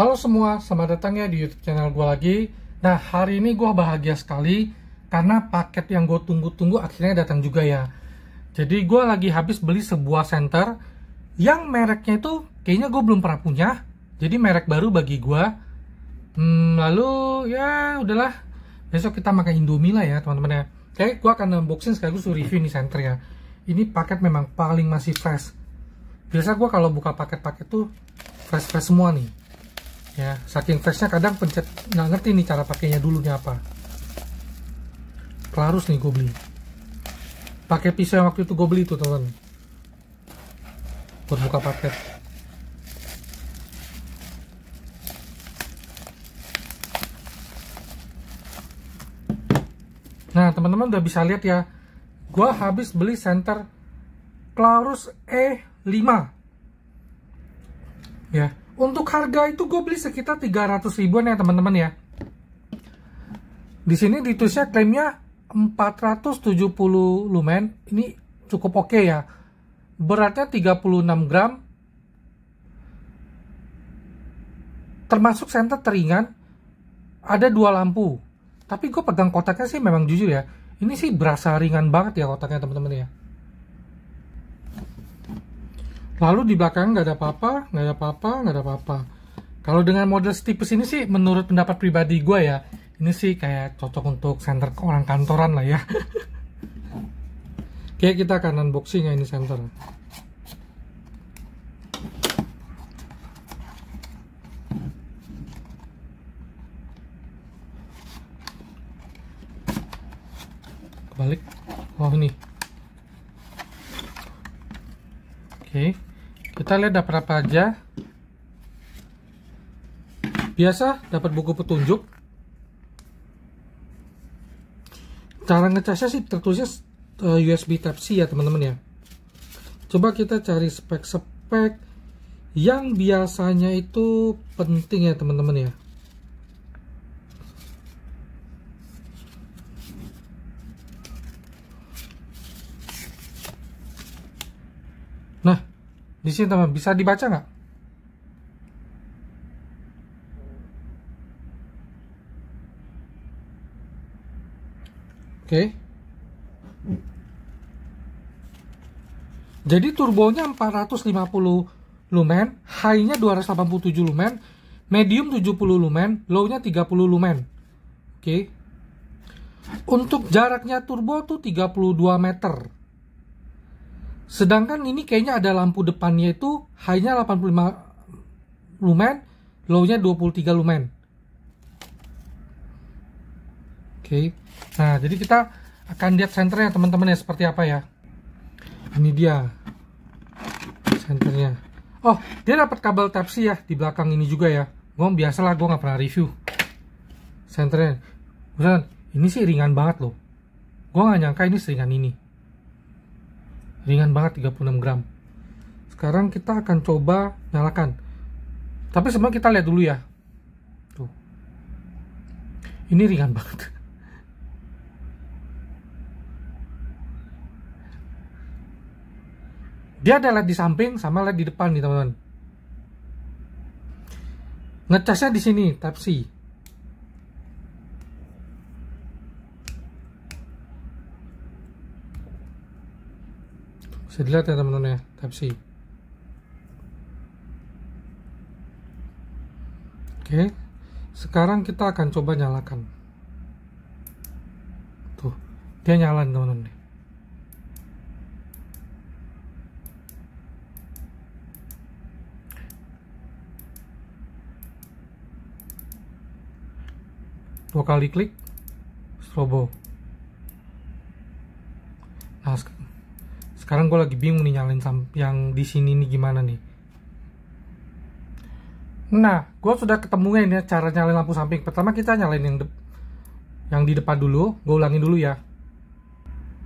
Halo semua, selamat datang ya di YouTube channel gue lagi. Nah, hari ini gue bahagia sekali karena paket yang gue tunggu-tunggu akhirnya datang juga ya. Jadi gue lagi habis beli sebuah senter yang mereknya itu kayaknya gue belum pernah punya. Jadi merek baru bagi gue. Hmm, lalu ya udahlah, besok kita makan Indomie lah ya teman-teman ya. Oke, gue akan unboxing sekaligus review ini senter ya. Ini paket memang paling masih fresh. Biasa gue kalau buka paket-paket tuh fresh-fresh semua nih ya saking nya kadang pencet nggak ngerti nih cara pakainya dulunya apa kelarus nih gue beli pakai pisau yang waktu itu gue beli itu teman buat buka paket nah teman-teman udah bisa lihat ya gue habis beli center Clarus E5 ya untuk harga itu gue beli sekitar 300 ribuan ya teman-teman ya. Di sini di ditulisnya klaimnya 470 lumen. Ini cukup oke okay ya. Beratnya 36 gram. Termasuk senter teringan. Ada dua lampu. Tapi gue pegang kotaknya sih memang jujur ya. Ini sih berasa ringan banget ya kotaknya teman-teman ya lalu di belakang nggak ada apa-apa nggak ada apa-apa nggak ada apa-apa kalau dengan model setipis ini sih menurut pendapat pribadi gue ya ini sih kayak cocok untuk center orang kantoran lah ya Oke kita akan unboxing ya ini center balik oh ini kita lihat dapat apa aja biasa dapat buku petunjuk cara ngecasnya sih tertulisnya eh, USB Type-C ya teman-teman ya coba kita cari spek-spek yang biasanya itu penting ya teman-teman ya Di sini teman, bisa dibaca nggak? Oke. Okay. Jadi turbonya 450 lumen, high-nya 287 lumen, medium 70 lumen, low-nya 30 lumen. Oke. Okay. Untuk jaraknya turbo tuh 32 meter. Sedangkan ini kayaknya ada lampu depannya itu hanya 85 lumen, low-nya 23 lumen. Oke. Okay. Nah, jadi kita akan lihat senternya teman-teman ya seperti apa ya. Ini dia senternya. Oh, dia dapat kabel type C ya di belakang ini juga ya. Gue biasalah gue nggak pernah review senternya. Bukan, ini sih ringan banget loh. Gue nggak nyangka ini seringan ini ringan banget 36 gram sekarang kita akan coba nyalakan tapi sebelum kita lihat dulu ya tuh ini ringan banget dia ada LED di samping sama LED di depan nih teman-teman ngecasnya di sini Type C bisa dilihat ya teman-teman ya type C oke sekarang kita akan coba nyalakan tuh dia nyala teman-teman dua kali klik strobo nah sekarang gue lagi bingung nih nyalain yang di sini nih gimana nih nah gue sudah ketemu ya cara nyalain lampu samping pertama kita nyalain yang yang di depan dulu gue ulangi dulu ya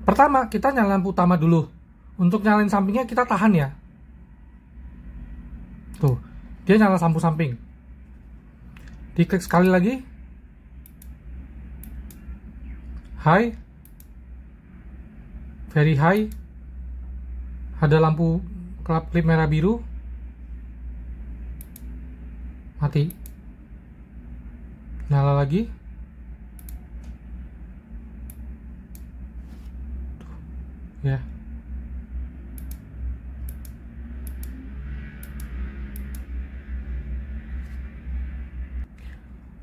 pertama kita nyalain lampu utama dulu untuk nyalain sampingnya kita tahan ya tuh dia nyala lampu samping diklik sekali lagi high very high ada lampu klap klip merah biru mati nyala lagi ya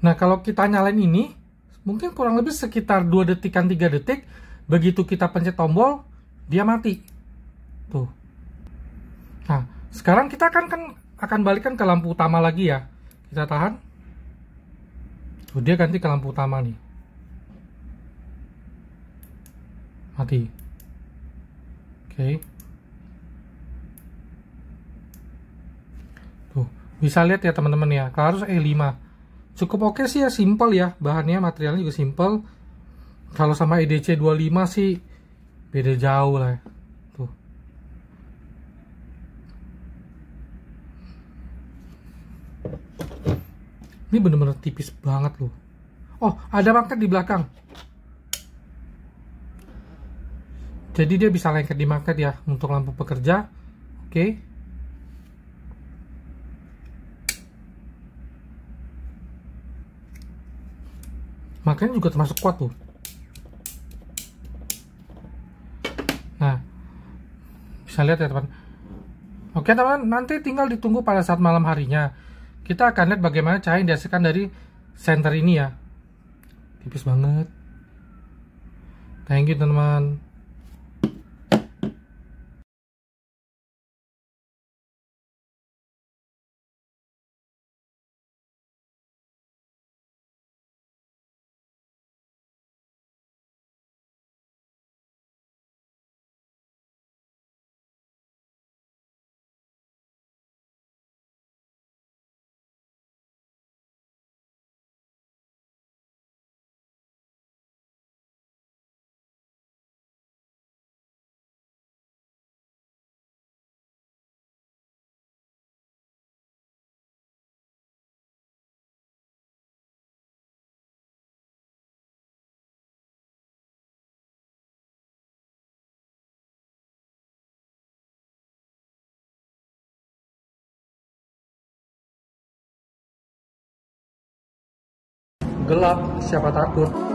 Nah, kalau kita nyalain ini, mungkin kurang lebih sekitar 2 detikan 3 detik, begitu kita pencet tombol, dia mati. Tuh. Nah, sekarang kita kan kan akan balikan ke lampu utama lagi ya. Kita tahan. Tuh, dia ganti ke lampu utama nih. Mati. Oke. Okay. Tuh, bisa lihat ya teman-teman ya. harus E5 cukup oke okay sih ya simple ya bahannya materialnya juga simple kalau sama EDC 25 sih beda jauh lah ya. Ini bener-bener tipis banget loh. Oh, ada market di belakang. Jadi dia bisa lengket di market ya untuk lampu pekerja. Oke. Okay. juga termasuk kuat tuh. Nah, bisa lihat ya teman. Oke teman, nanti tinggal ditunggu pada saat malam harinya kita akan lihat bagaimana cahaya yang dihasilkan dari center ini ya tipis banget thank you teman-teman gelap, siapa takut.